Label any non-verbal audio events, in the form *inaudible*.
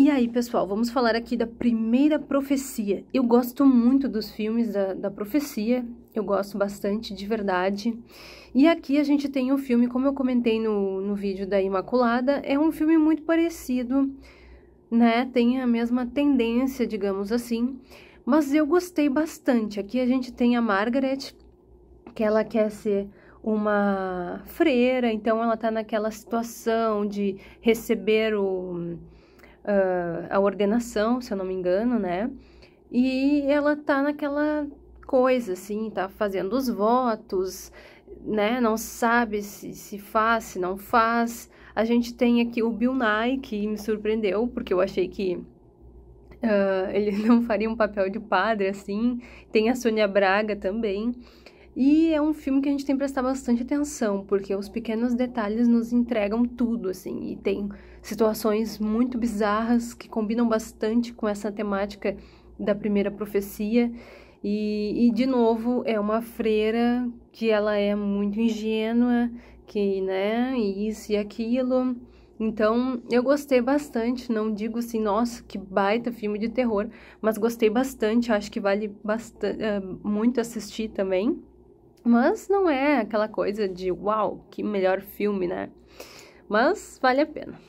E aí, pessoal, vamos falar aqui da primeira profecia. Eu gosto muito dos filmes da, da profecia, eu gosto bastante, de verdade. E aqui a gente tem um filme, como eu comentei no, no vídeo da Imaculada, é um filme muito parecido, né? Tem a mesma tendência, digamos assim. Mas eu gostei bastante. Aqui a gente tem a Margaret, que ela quer ser uma freira, então ela tá naquela situação de receber o uh, a ordenação, se eu não me engano, né? E ela tá naquela coisa, assim, tá fazendo os votos, né? Não sabe se, se faz, se não faz. A gente tem aqui o Bill Nye, que me surpreendeu, porque eu achei que uh, *laughs* ele não faria um papel de padre, assim. Tem a Sônia Braga também. E é um filme que a gente tem que prestar bastante atenção, porque os pequenos detalhes nos entregam tudo, assim, e tem situações muito bizarras que combinam bastante com essa temática da primeira profecia. E, e de novo, é uma freira que ela é muito ingênua, que, né, isso e aquilo. Então, eu gostei bastante, não digo assim, nossa, que baita filme de terror, mas gostei bastante, acho que vale bastante, eh, muito assistir também. Mas não é aquela coisa de uau, que melhor filme, né? Mas vale a pena.